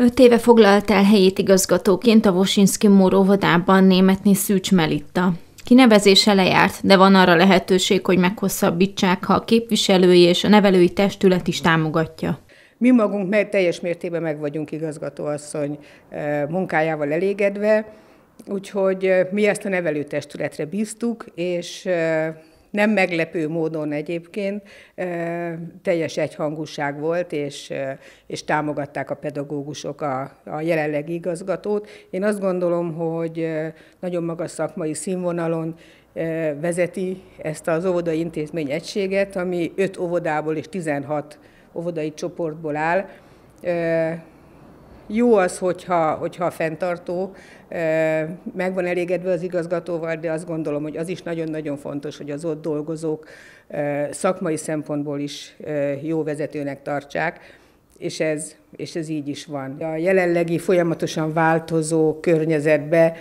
Öt éve foglalt el helyét igazgatóként a Vosinski Móróvodában németni Szűcs Melitta. Kinevezése lejárt, de van arra lehetőség, hogy meghosszabbítsák, ha a képviselői és a nevelői testület is támogatja. Mi magunk mert teljes mértében meg vagyunk igazgatóasszony eh, munkájával elégedve, úgyhogy eh, mi ezt a nevelőtestületre bíztuk, és eh, nem meglepő módon egyébként teljes egyhangúság volt, és, és támogatták a pedagógusok a, a jelenlegi igazgatót. Én azt gondolom, hogy nagyon magas szakmai színvonalon vezeti ezt az óvodai intézmény egységet, ami 5 óvodából és 16 óvodai csoportból áll. Jó az, hogyha, hogyha fenntartó, meg van elégedve az igazgatóval, de azt gondolom, hogy az is nagyon-nagyon fontos, hogy az ott dolgozók szakmai szempontból is jó vezetőnek tartsák és ez, és ez így is van. A jelenlegi folyamatosan változó környezetbe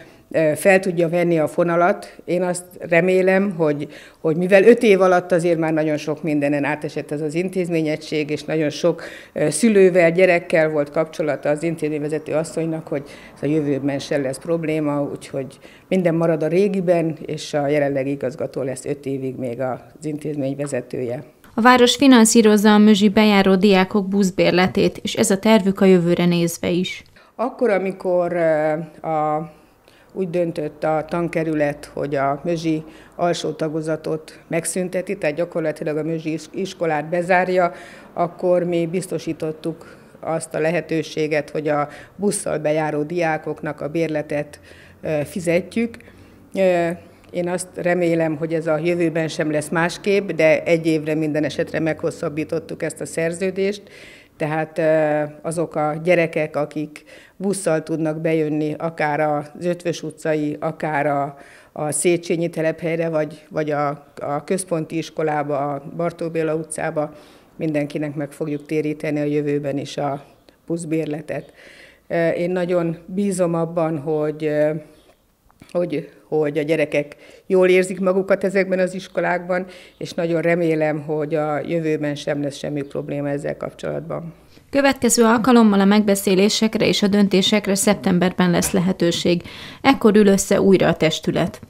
fel tudja venni a fonalat. Én azt remélem, hogy, hogy mivel öt év alatt azért már nagyon sok mindenen átesett ez az intézményegység, és nagyon sok szülővel, gyerekkel volt kapcsolata az intézményvezető asszonynak, hogy ez a jövőben se lesz probléma, úgyhogy minden marad a régiben, és a jelenlegi igazgató lesz öt évig még az intézmény vezetője. A város finanszírozza a mözsi bejáró diákok buszbérletét, és ez a tervük a jövőre nézve is. Akkor, amikor a úgy döntött a tankerület, hogy a mözsi alsó tagozatot megszünteti, tehát gyakorlatilag a mözsi iskolát bezárja, akkor mi biztosítottuk azt a lehetőséget, hogy a busszal bejáró diákoknak a bérletet fizetjük. Én azt remélem, hogy ez a jövőben sem lesz másképp, de egy évre minden esetre meghosszabbítottuk ezt a szerződést, tehát azok a gyerekek, akik busszal tudnak bejönni akár az Ötvös utcai, akár a, a Széchenyi telephelyre, vagy, vagy a, a központi iskolába, a Bartó Béla utcába, mindenkinek meg fogjuk téríteni a jövőben is a buszbérletet. Én nagyon bízom abban, hogy hogy, hogy a gyerekek jól érzik magukat ezekben az iskolákban, és nagyon remélem, hogy a jövőben sem lesz semmi probléma ezzel kapcsolatban. Következő alkalommal a megbeszélésekre és a döntésekre szeptemberben lesz lehetőség. Ekkor ül össze újra a testület.